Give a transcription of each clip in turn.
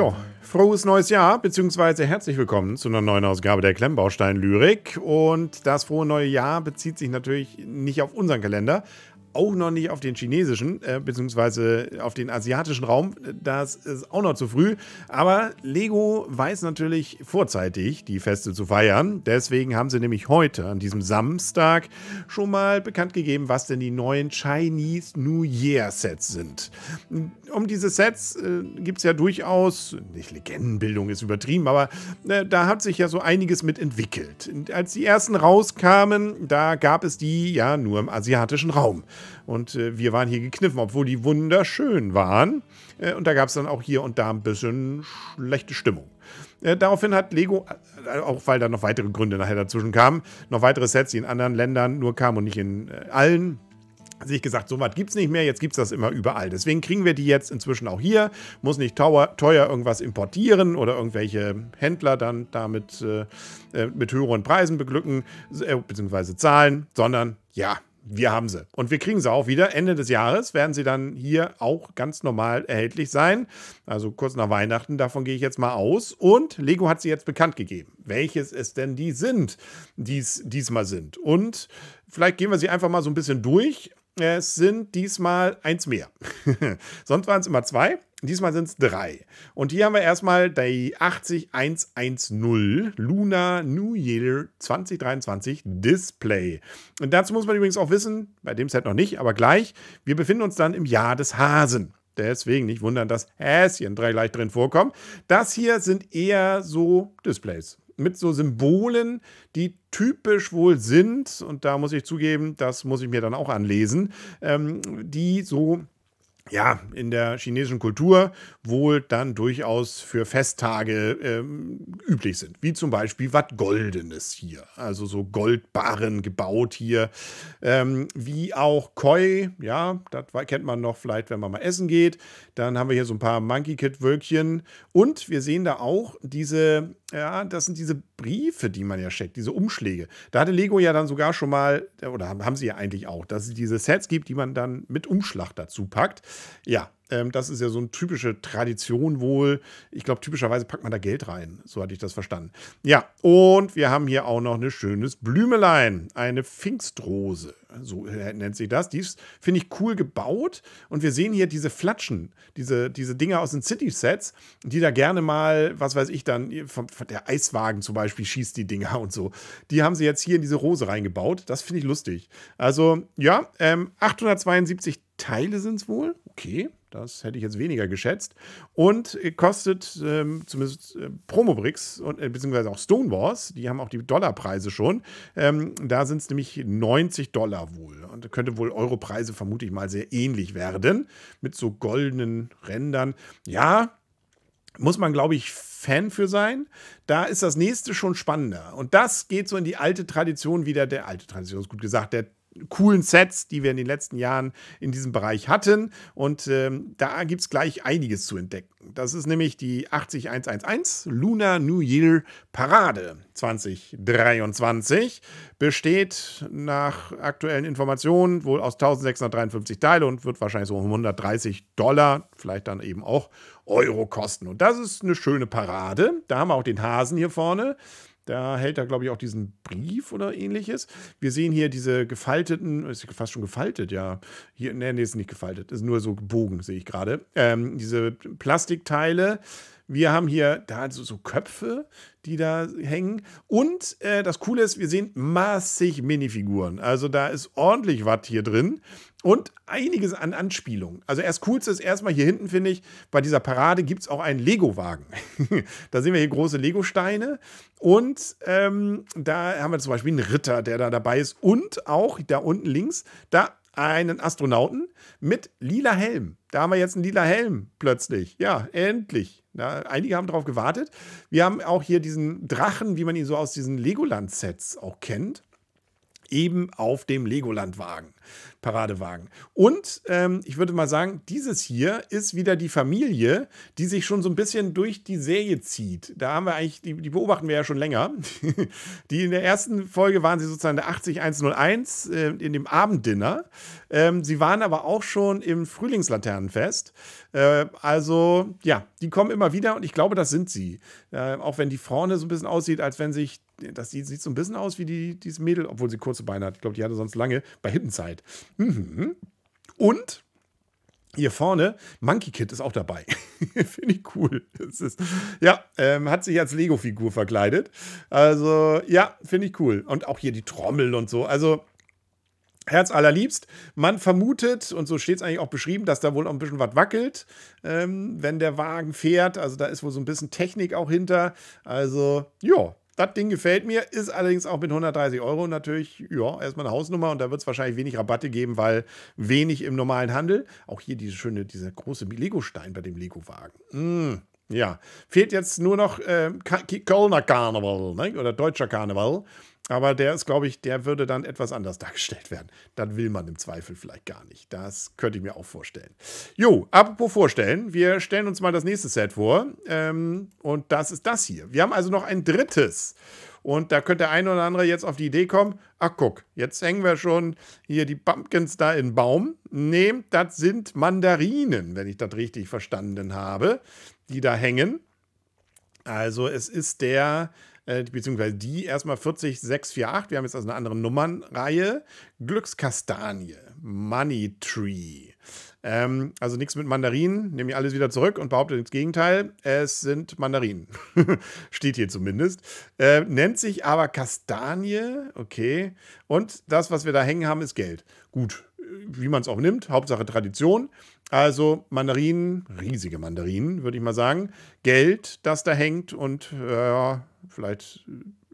Ja, frohes neues Jahr, beziehungsweise herzlich willkommen zu einer neuen Ausgabe der Klemmbaustein-Lyrik. Und das frohe neue Jahr bezieht sich natürlich nicht auf unseren Kalender, auch noch nicht auf den chinesischen, äh, beziehungsweise auf den asiatischen Raum. Das ist auch noch zu früh. Aber Lego weiß natürlich vorzeitig, die Feste zu feiern. Deswegen haben sie nämlich heute, an diesem Samstag, schon mal bekannt gegeben, was denn die neuen Chinese New Year Sets sind. Um diese Sets äh, gibt es ja durchaus, nicht Legendenbildung ist übertrieben, aber äh, da hat sich ja so einiges mit entwickelt. als die ersten rauskamen, da gab es die ja nur im asiatischen Raum. Und äh, wir waren hier gekniffen, obwohl die wunderschön waren. Äh, und da gab es dann auch hier und da ein bisschen schlechte Stimmung. Äh, daraufhin hat Lego, äh, äh, auch weil da noch weitere Gründe nachher dazwischen kamen, noch weitere Sets, die in anderen Ländern nur kamen und nicht in äh, allen, sich gesagt, so was gibt es nicht mehr, jetzt gibt es das immer überall. Deswegen kriegen wir die jetzt inzwischen auch hier, muss nicht teuer, teuer irgendwas importieren oder irgendwelche Händler dann damit äh, mit höheren Preisen beglücken, äh, beziehungsweise zahlen, sondern ja, wir haben sie. Und wir kriegen sie auch wieder. Ende des Jahres werden sie dann hier auch ganz normal erhältlich sein. Also kurz nach Weihnachten, davon gehe ich jetzt mal aus. Und Lego hat sie jetzt bekannt gegeben, welches es denn die sind, die es diesmal sind. Und vielleicht gehen wir sie einfach mal so ein bisschen durch. Es sind diesmal eins mehr. Sonst waren es immer zwei. Diesmal sind es drei. Und hier haben wir erstmal die 80110 Luna New Year 2023 Display. Und dazu muss man übrigens auch wissen, bei dem Set noch nicht, aber gleich, wir befinden uns dann im Jahr des Hasen. Deswegen nicht wundern, dass Häschen drei leicht drin vorkommen. Das hier sind eher so Displays mit so Symbolen, die typisch wohl sind, und da muss ich zugeben, das muss ich mir dann auch anlesen, ähm, die so ja, in der chinesischen Kultur wohl dann durchaus für Festtage ähm, üblich sind. Wie zum Beispiel was Goldenes hier. Also so Goldbarren gebaut hier. Ähm, wie auch Koi, ja, das kennt man noch vielleicht, wenn man mal essen geht. Dann haben wir hier so ein paar Monkey Kid-Wölkchen. Und wir sehen da auch diese, ja, das sind diese Briefe, die man ja schickt, diese Umschläge. Da hatte Lego ja dann sogar schon mal, oder haben sie ja eigentlich auch, dass es diese Sets gibt, die man dann mit Umschlag dazu packt. Ja, ähm, das ist ja so eine typische Tradition wohl. Ich glaube, typischerweise packt man da Geld rein. So hatte ich das verstanden. Ja, und wir haben hier auch noch ein schönes Blümelein. Eine Pfingstrose. So äh, nennt sich das. Die finde ich, cool gebaut. Und wir sehen hier diese Flatschen, diese, diese Dinger aus den City-Sets, die da gerne mal, was weiß ich dann, äh, vom, der Eiswagen zum Beispiel schießt die Dinger und so. Die haben sie jetzt hier in diese Rose reingebaut. Das finde ich lustig. Also, ja, ähm, 872 Teile sind es wohl okay, das hätte ich jetzt weniger geschätzt. Und kostet ähm, zumindest äh, Promobricks und äh, beziehungsweise auch Stonewalls, die haben auch die Dollarpreise schon. Ähm, da sind es nämlich 90 Dollar wohl. Und könnte wohl Europreise vermute ich mal sehr ähnlich werden. Mit so goldenen Rändern. Ja, muss man, glaube ich, Fan für sein. Da ist das nächste schon spannender. Und das geht so in die alte Tradition wieder, der alte Tradition ist gut gesagt, der coolen Sets, die wir in den letzten Jahren in diesem Bereich hatten. Und ähm, da gibt es gleich einiges zu entdecken. Das ist nämlich die 80111 Lunar New Year Parade 2023. Besteht nach aktuellen Informationen wohl aus 1653 Teile und wird wahrscheinlich so 130 Dollar, vielleicht dann eben auch Euro kosten. Und das ist eine schöne Parade. Da haben wir auch den Hasen hier vorne. Da hält er, glaube ich, auch diesen Brief oder ähnliches. Wir sehen hier diese gefalteten, ist fast schon gefaltet, ja. Hier, nee, nee, ist nicht gefaltet, ist nur so gebogen, sehe ich gerade. Ähm, diese Plastikteile wir haben hier da also so Köpfe, die da hängen. Und äh, das Coole ist, wir sehen massig Minifiguren. Also da ist ordentlich was hier drin. Und einiges an Anspielungen. Also erst coolste ist erstmal hier hinten, finde ich, bei dieser Parade gibt es auch einen Lego-Wagen. da sehen wir hier große Lego-Steine. Und ähm, da haben wir zum Beispiel einen Ritter, der da dabei ist. Und auch da unten links, da einen Astronauten mit lila Helm. Da haben wir jetzt einen lila Helm plötzlich. Ja, endlich. Na, einige haben darauf gewartet. Wir haben auch hier diesen Drachen, wie man ihn so aus diesen Legoland-Sets auch kennt eben auf dem Legoland-Wagen, Paradewagen. Und ähm, ich würde mal sagen, dieses hier ist wieder die Familie, die sich schon so ein bisschen durch die Serie zieht. Da haben wir eigentlich, die, die beobachten wir ja schon länger. die in der ersten Folge waren sie sozusagen der 80101 äh, in dem Abenddinner. Ähm, sie waren aber auch schon im Frühlingslaternenfest. Äh, also ja, die kommen immer wieder und ich glaube, das sind sie. Äh, auch wenn die vorne so ein bisschen aussieht, als wenn sich das sieht, sieht so ein bisschen aus wie die, dieses Mädel, obwohl sie kurze Beine hat. Ich glaube, die hatte sonst lange bei Hittenzeit. Mhm. Und hier vorne, Monkey Kid ist auch dabei. Finde ich cool. Ist, ja, ähm, hat sich als Lego-Figur verkleidet. Also, ja, finde ich cool. Und auch hier die Trommel und so. Also, Herz allerliebst. Man vermutet, und so steht es eigentlich auch beschrieben, dass da wohl auch ein bisschen was wackelt, ähm, wenn der Wagen fährt. Also da ist wohl so ein bisschen Technik auch hinter. Also ja, das Ding gefällt mir, ist allerdings auch mit 130 Euro natürlich, ja, erstmal eine Hausnummer und da wird es wahrscheinlich wenig Rabatte geben, weil wenig im normalen Handel. Auch hier diese schöne, dieser große Lego-Stein bei dem Lego-Wagen. Mm, ja, fehlt jetzt nur noch äh, Kölner Karneval ne? oder deutscher Karneval. Aber der ist, glaube ich, der würde dann etwas anders dargestellt werden. Dann will man im Zweifel vielleicht gar nicht. Das könnte ich mir auch vorstellen. Jo, apropos vorstellen, wir stellen uns mal das nächste Set vor. Ähm, und das ist das hier. Wir haben also noch ein drittes. Und da könnte der eine oder andere jetzt auf die Idee kommen, ach guck, jetzt hängen wir schon hier die Pumpkins da in Baum. Nee, das sind Mandarinen, wenn ich das richtig verstanden habe, die da hängen. Also es ist der äh, beziehungsweise die erstmal 40648. Wir haben jetzt also eine andere Nummernreihe. Glückskastanie, Money Tree. Ähm, also nichts mit Mandarinen, nehme ich alles wieder zurück und behaupte das Gegenteil. Es sind Mandarinen. Steht hier zumindest. Äh, nennt sich aber Kastanie, okay. Und das, was wir da hängen haben, ist Geld. Gut, wie man es auch nimmt, Hauptsache Tradition. Also Mandarinen, riesige Mandarinen, würde ich mal sagen. Geld, das da hängt und äh, vielleicht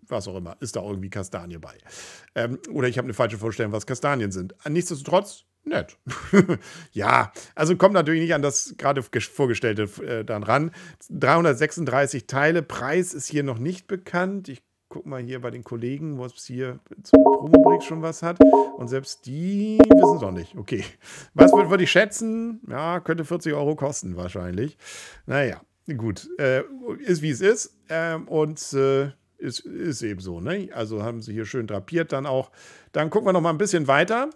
was auch immer, ist da irgendwie Kastanie bei. Ähm, oder ich habe eine falsche Vorstellung, was Kastanien sind. Nichtsdestotrotz, nett. ja, also kommt natürlich nicht an das gerade vorgestellte äh, dann ran. 336 Teile, Preis ist hier noch nicht bekannt. Ich gucke mal hier bei den Kollegen, was hier zum Promobrick schon was hat. Und selbst die wissen es noch nicht. Okay. Was würde würd ich schätzen? Ja, könnte 40 Euro kosten wahrscheinlich. Naja, gut. Äh, ist wie es ist. Ähm, und äh, ist, ist eben so. Ne? Also haben sie hier schön drapiert dann auch. Dann gucken wir noch mal ein bisschen weiter.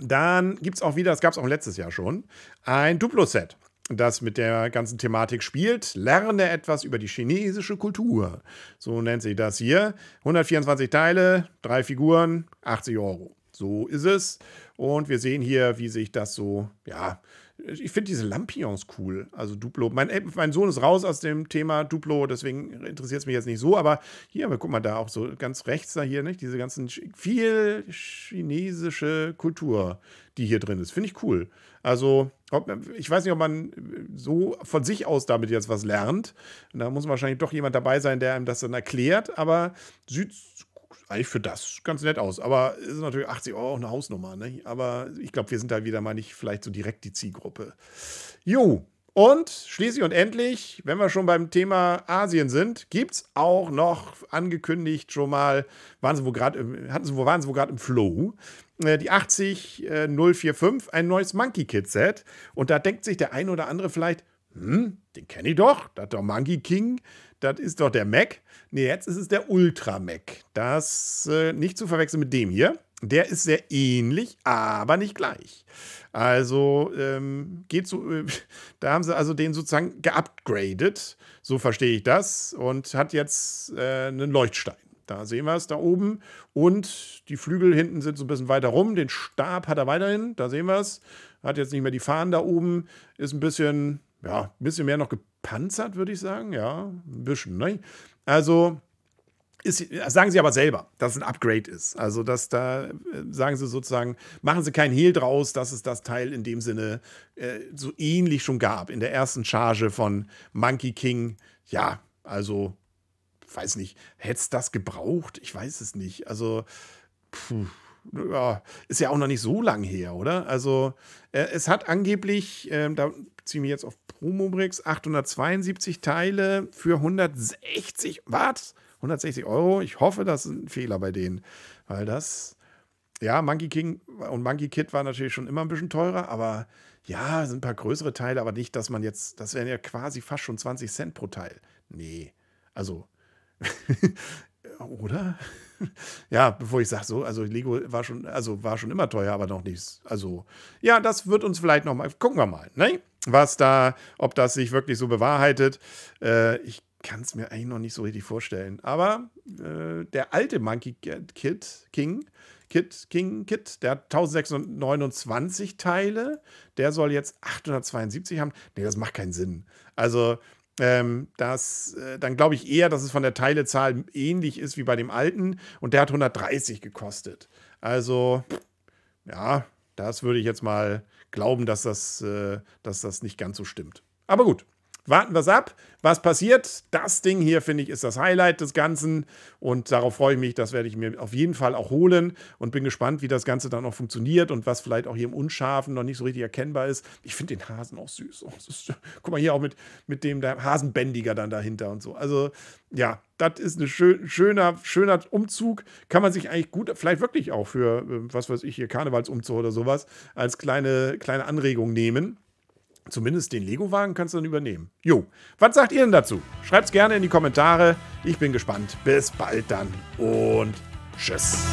Dann gibt es auch wieder, das gab es auch letztes Jahr schon, ein Duplo-Set, das mit der ganzen Thematik spielt. Lerne etwas über die chinesische Kultur. So nennt sich das hier. 124 Teile, drei Figuren, 80 Euro. So ist es. Und wir sehen hier, wie sich das so, ja, ich finde diese Lampions cool. Also Duplo. Mein, äh, mein, Sohn ist raus aus dem Thema Duplo, deswegen interessiert es mich jetzt nicht so. Aber hier, aber guck mal da auch so ganz rechts da hier, nicht? Diese ganzen viel chinesische Kultur, die hier drin ist. Finde ich cool. Also, ob, ich weiß nicht, ob man so von sich aus damit jetzt was lernt. da muss wahrscheinlich doch jemand dabei sein, der einem das dann erklärt. Aber Süd eigentlich für das ganz nett aus. Aber ist natürlich 80 Euro auch eine Hausnummer. Ne? Aber ich glaube, wir sind da wieder mal nicht vielleicht so direkt die Zielgruppe. Jo, und schließlich und endlich, wenn wir schon beim Thema Asien sind, gibt es auch noch angekündigt schon mal, waren sie wo gerade, wo, wo im Flow, äh, die 80045, äh, ein neues Monkey Kid Set. Und da denkt sich der ein oder andere vielleicht, hm, den kenne ich doch. Das ist doch Monkey King. Das ist doch der Mac. Nee, jetzt ist es der Ultra Mac. Das äh, nicht zu verwechseln mit dem hier. Der ist sehr ähnlich, aber nicht gleich. Also ähm, geht so, äh, da haben sie also den sozusagen geupgradet. So verstehe ich das. Und hat jetzt äh, einen Leuchtstein. Da sehen wir es da oben. Und die Flügel hinten sind so ein bisschen weiter rum. Den Stab hat er weiterhin. Da sehen wir es. Hat jetzt nicht mehr die Fahnen da oben. Ist ein bisschen ja, ein bisschen mehr noch gepanzert, würde ich sagen. Ja, ein bisschen, ne? Also, ist, sagen sie aber selber, dass es ein Upgrade ist. Also, dass da äh, sagen sie sozusagen, machen sie keinen Hehl draus, dass es das Teil in dem Sinne äh, so ähnlich schon gab in der ersten Charge von Monkey King. Ja, also, weiß nicht, hätte es das gebraucht? Ich weiß es nicht. Also, puh, ja, ist ja auch noch nicht so lang her, oder? Also, äh, es hat angeblich, äh, da beziehe mich jetzt auf Promobricks, 872 Teile für 160, was? 160 Euro. Ich hoffe, das ist ein Fehler bei denen, weil das, ja, Monkey King und Monkey Kid war natürlich schon immer ein bisschen teurer, aber ja, sind ein paar größere Teile, aber nicht, dass man jetzt, das wären ja quasi fast schon 20 Cent pro Teil. Nee, also oder? ja, bevor ich sage so, also Lego war schon, also war schon immer teuer, aber noch nichts. Also, ja, das wird uns vielleicht nochmal. gucken wir mal, ne? Was da, ob das sich wirklich so bewahrheitet. Äh, ich kann es mir eigentlich noch nicht so richtig vorstellen. Aber äh, der alte Monkey Kid King, Kit, King Kit, der hat 1629 Teile. Der soll jetzt 872 haben. Nee, das macht keinen Sinn. Also, ähm, das, äh, dann glaube ich eher, dass es von der Teilezahl ähnlich ist wie bei dem alten und der hat 130 gekostet. Also, ja, das würde ich jetzt mal glauben, dass das, äh, dass das nicht ganz so stimmt. Aber gut warten wir es ab, was passiert. Das Ding hier, finde ich, ist das Highlight des Ganzen und darauf freue ich mich. Das werde ich mir auf jeden Fall auch holen und bin gespannt, wie das Ganze dann auch funktioniert und was vielleicht auch hier im Unscharfen noch nicht so richtig erkennbar ist. Ich finde den Hasen auch süß. Oh, ist, guck mal hier auch mit, mit dem Hasenbändiger dann dahinter und so. Also ja, das ist ein schön, schöner, schöner Umzug. Kann man sich eigentlich gut, vielleicht wirklich auch für, ähm, was weiß ich, hier Karnevalsumzug oder sowas, als kleine, kleine Anregung nehmen. Zumindest den Lego-Wagen kannst du dann übernehmen. Jo, was sagt ihr denn dazu? Schreibt's gerne in die Kommentare. Ich bin gespannt. Bis bald dann und tschüss.